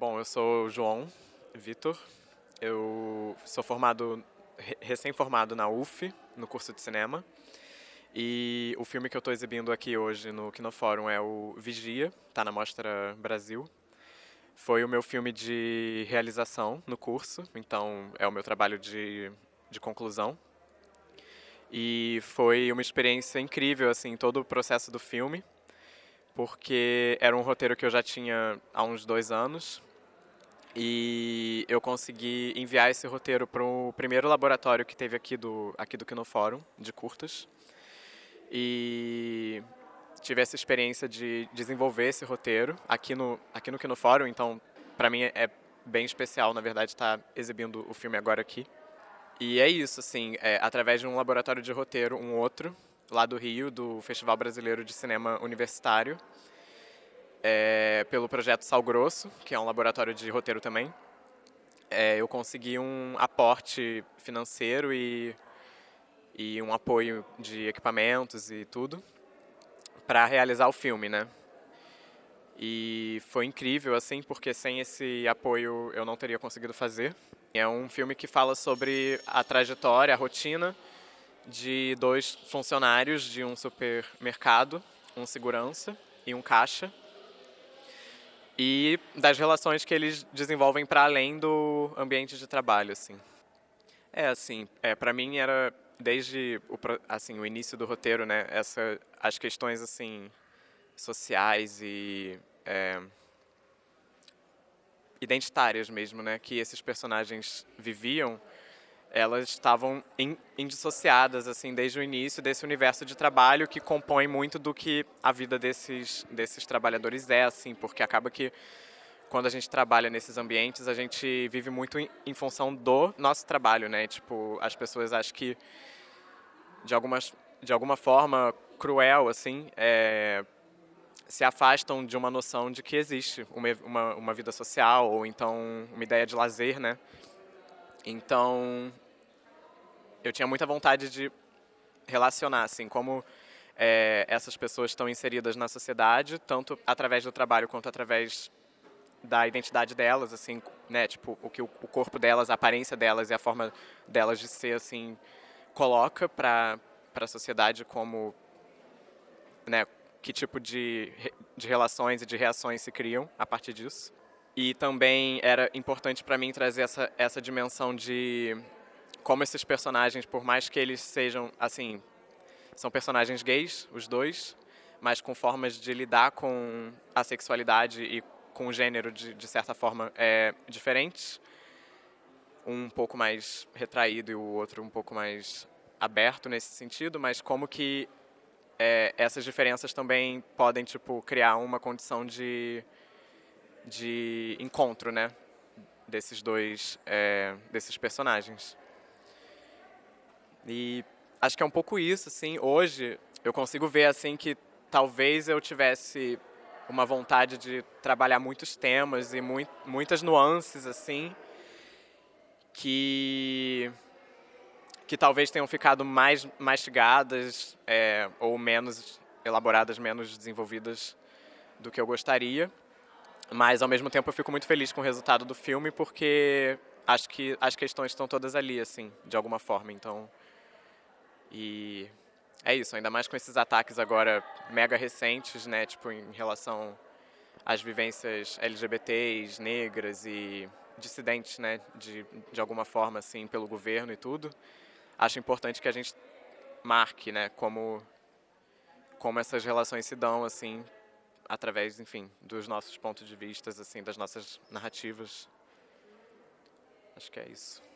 Bom, eu sou o João Vitor. Eu sou formado, recém-formado na UF, no curso de cinema. E o filme que eu estou exibindo aqui hoje no Kinofórum é o Vigia, está na Mostra Brasil. Foi o meu filme de realização no curso, então é o meu trabalho de, de conclusão. E foi uma experiência incrível, assim, todo o processo do filme, porque era um roteiro que eu já tinha há uns dois anos, e eu consegui enviar esse roteiro para o primeiro laboratório que teve aqui do, aqui do Kino Fórum, de curtas. E tive essa experiência de desenvolver esse roteiro aqui no, aqui no Kino Fórum, então para mim é bem especial, na verdade, estar tá exibindo o filme agora aqui. E é isso, assim, é, através de um laboratório de roteiro, um outro, lá do Rio, do Festival Brasileiro de Cinema Universitário, é, pelo projeto Sal Grosso, que é um laboratório de roteiro também. É, eu consegui um aporte financeiro e, e um apoio de equipamentos e tudo para realizar o filme, né? E foi incrível, assim, porque sem esse apoio eu não teria conseguido fazer. É um filme que fala sobre a trajetória, a rotina de dois funcionários de um supermercado, um segurança e um caixa, e das relações que eles desenvolvem para além do ambiente de trabalho, assim. É assim, é para mim era desde o assim o início do roteiro, né? Essa as questões assim sociais e é, identitárias mesmo, né? Que esses personagens viviam elas estavam indissociadas assim desde o início desse universo de trabalho que compõe muito do que a vida desses desses trabalhadores é assim porque acaba que quando a gente trabalha nesses ambientes a gente vive muito em, em função do nosso trabalho né tipo as pessoas acho que de algumas de alguma forma cruel assim é, se afastam de uma noção de que existe uma, uma, uma vida social ou então uma ideia de lazer né então, eu tinha muita vontade de relacionar, assim, como é, essas pessoas estão inseridas na sociedade, tanto através do trabalho quanto através da identidade delas, assim, né, tipo, o que o, corpo delas, a aparência delas e a forma delas de ser, assim, coloca para a sociedade como, né, que tipo de, de relações e de reações se criam a partir disso. E também era importante para mim trazer essa, essa dimensão de como esses personagens, por mais que eles sejam, assim, são personagens gays, os dois, mas com formas de lidar com a sexualidade e com o gênero, de, de certa forma, é, diferentes. Um pouco mais retraído e o outro um pouco mais aberto nesse sentido, mas como que é, essas diferenças também podem, tipo, criar uma condição de de encontro, né? Desses dois, é, desses personagens. E acho que é um pouco isso, assim. Hoje eu consigo ver, assim, que talvez eu tivesse uma vontade de trabalhar muitos temas e mu muitas nuances, assim, que que talvez tenham ficado mais mastigadas é, ou menos elaboradas, menos desenvolvidas do que eu gostaria. Mas ao mesmo tempo eu fico muito feliz com o resultado do filme porque acho que as questões estão todas ali, assim, de alguma forma. Então. E é isso, ainda mais com esses ataques agora mega recentes, né? Tipo, em relação às vivências LGBTs, negras e dissidentes, né? De, de alguma forma, assim, pelo governo e tudo. Acho importante que a gente marque, né? Como, como essas relações se dão, assim, através, enfim, dos nossos pontos de vista, assim, das nossas narrativas. Acho que é isso.